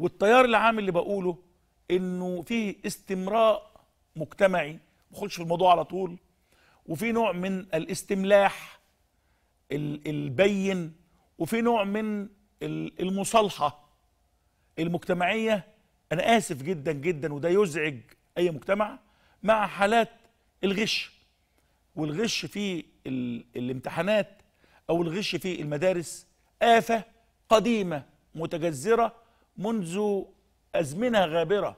والتيار العام اللي بقوله انه في استمراء مجتمعي ما بخش في الموضوع على طول وفي نوع من الاستملاح البين وفي نوع من المصالحه المجتمعيه انا اسف جدا جدا وده يزعج اي مجتمع مع حالات الغش والغش في الامتحانات او الغش في المدارس افه قديمه متجذره منذ أزمنة غابرة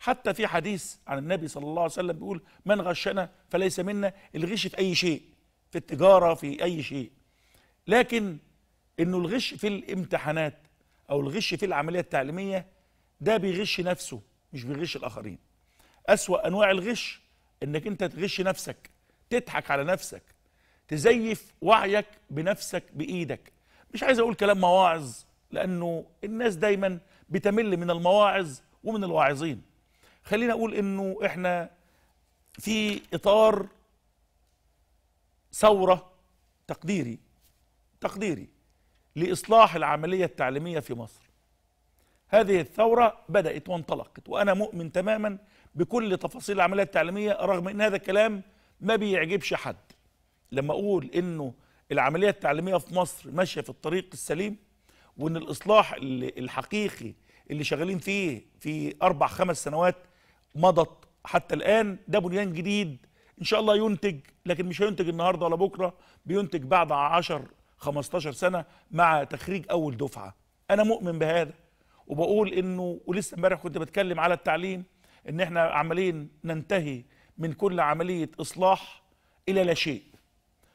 حتى في حديث عن النبي صلى الله عليه وسلم بيقول من غشنا فليس منا الغش في أي شيء في التجارة في أي شيء لكن إنه الغش في الامتحانات أو الغش في العملية التعليمية ده بيغش نفسه مش بيغش الآخرين أسوأ أنواع الغش إنك أنت تغش نفسك تضحك على نفسك تزيف وعيك بنفسك بإيدك مش عايز أقول كلام مواعظ لانه الناس دايما بتمل من المواعظ ومن الواعظين خلينا اقول انه احنا في اطار ثوره تقديري تقديري لاصلاح العمليه التعليميه في مصر هذه الثوره بدات وانطلقت وانا مؤمن تماما بكل تفاصيل العمليه التعليميه رغم ان هذا الكلام ما بيعجبش حد لما اقول انه العمليه التعليميه في مصر ماشيه في الطريق السليم وان الاصلاح الحقيقي اللي شغالين فيه في اربع خمس سنوات مضت حتى الان ده بنيان جديد ان شاء الله ينتج لكن مش هينتج النهارده ولا بكره بينتج بعد 10 15 سنه مع تخريج اول دفعه انا مؤمن بهذا وبقول انه ولسه امبارح كنت بتكلم على التعليم ان احنا عمالين ننتهي من كل عمليه اصلاح الى لا شيء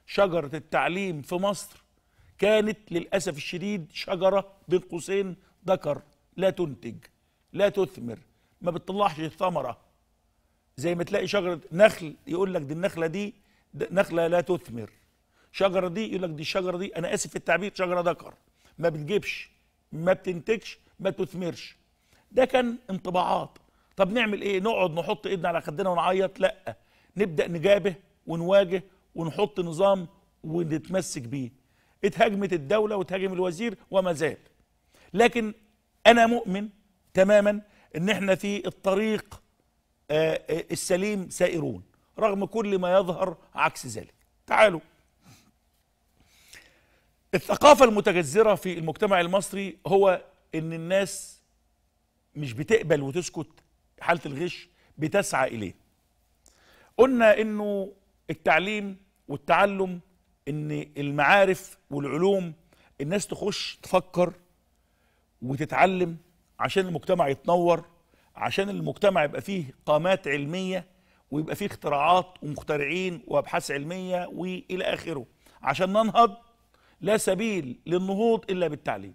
شجره التعليم في مصر كانت للأسف الشديد شجرة بين قوسين ذكر لا تنتج لا تثمر ما بتطلعش الثمرة زي ما تلاقي شجرة نخل يقول لك دي النخلة دي نخلة لا تثمر شجرة دي يقول لك دي الشجرة دي أنا آسف في التعبير شجرة ذكر ما بتجيبش ما بتنتجش ما تثمرش ده كان انطباعات طب نعمل ايه نقعد نحط ايدنا على خدنا ونعيط لا نبدأ نجابه ونواجه ونحط نظام ونتمسك بيه اتهاجمت الدولة وتهاجم الوزير وما زال لكن أنا مؤمن تماما أن احنا في الطريق آه، آه، السليم سائرون رغم كل ما يظهر عكس ذلك تعالوا الثقافة المتجذرة في المجتمع المصري هو أن الناس مش بتقبل وتسكت حالة الغش بتسعى إليه قلنا أنه التعليم والتعلم ان المعارف والعلوم الناس تخش تفكر وتتعلم عشان المجتمع يتنور عشان المجتمع يبقى فيه قامات علميه ويبقى فيه اختراعات ومخترعين وابحاث علميه والى اخره عشان ننهض لا سبيل للنهوض الا بالتعليم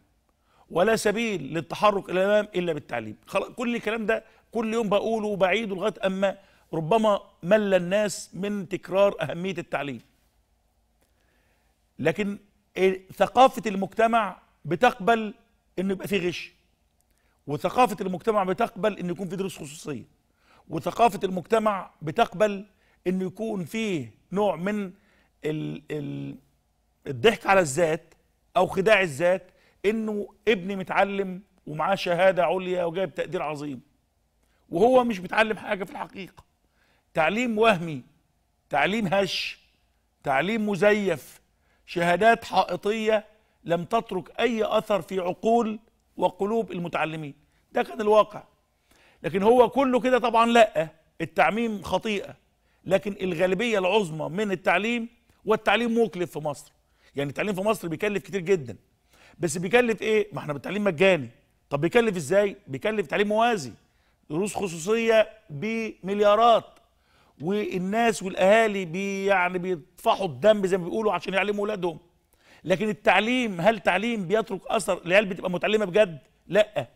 ولا سبيل للتحرك الى الامام الا بالتعليم كل الكلام ده كل يوم بقوله وبعيده لغايه اما ربما مل الناس من تكرار اهميه التعليم لكن إيه، ثقافة المجتمع بتقبل انه يبقى في غش وثقافة المجتمع بتقبل انه يكون في دروس خصوصية وثقافة المجتمع بتقبل انه يكون فيه نوع من ال ال الضحك على الذات او خداع الذات انه ابني متعلم ومعاه شهادة عليا وجايب تقدير عظيم وهو مش بيتعلم حاجة في الحقيقة تعليم وهمي تعليم هش تعليم مزيف شهادات حائطية لم تترك أي أثر في عقول وقلوب المتعلمين ده كان الواقع لكن هو كله كده طبعا لا التعميم خطيئة لكن الغالبية العظمى من التعليم والتعليم مكلف في مصر يعني التعليم في مصر بيكلف كتير جدا بس بيكلف ايه ما احنا بالتعليم مجاني طب بيكلف ازاي بيكلف تعليم موازي دروس خصوصية بمليارات والناس والاهالي بي يعني بيطفحوا الدم زي ما بيقولوا عشان يعلموا اولادهم لكن التعليم هل تعليم بيترك اثر العيال بتبقى متعلمه بجد لا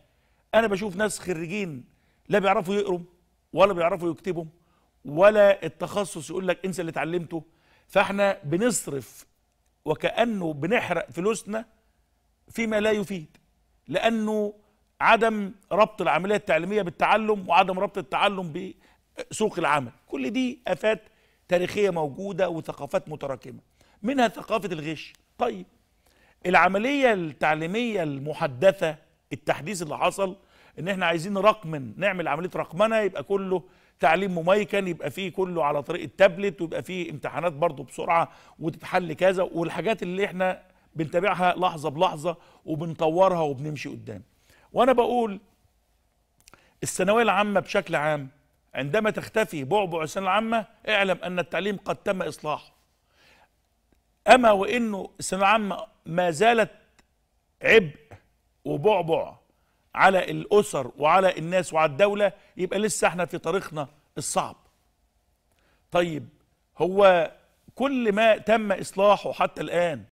انا بشوف ناس خريجين لا بيعرفوا يقروا ولا بيعرفوا يكتبوا ولا التخصص يقول لك انسى اللي اتعلمته فاحنا بنصرف وكانه بنحرق فلوسنا فيما لا يفيد لانه عدم ربط العمليه التعليميه بالتعلم وعدم ربط التعلم سوق العمل كل دي آفات تاريخية موجودة وثقافات متراكمة منها ثقافة الغش طيب العملية التعليمية المحدثة التحديث اللي حصل ان احنا عايزين رقمن نعمل عملية رقمنة يبقى كله تعليم مميكن يبقى فيه كله على طريق التابلت ويبقى فيه امتحانات برضه بسرعة وتتحل كذا والحاجات اللي احنا بنتابعها لحظة بلحظة وبنطورها وبنمشي قدام وانا بقول الثانوية العامة بشكل عام عندما تختفي بعبع السنة العامة اعلم أن التعليم قد تم إصلاحه أما وإنه السنة العامة ما زالت عبء وبعبع على الأسر وعلى الناس وعلى الدولة يبقى لسه احنا في طريقنا الصعب طيب هو كل ما تم إصلاحه حتى الآن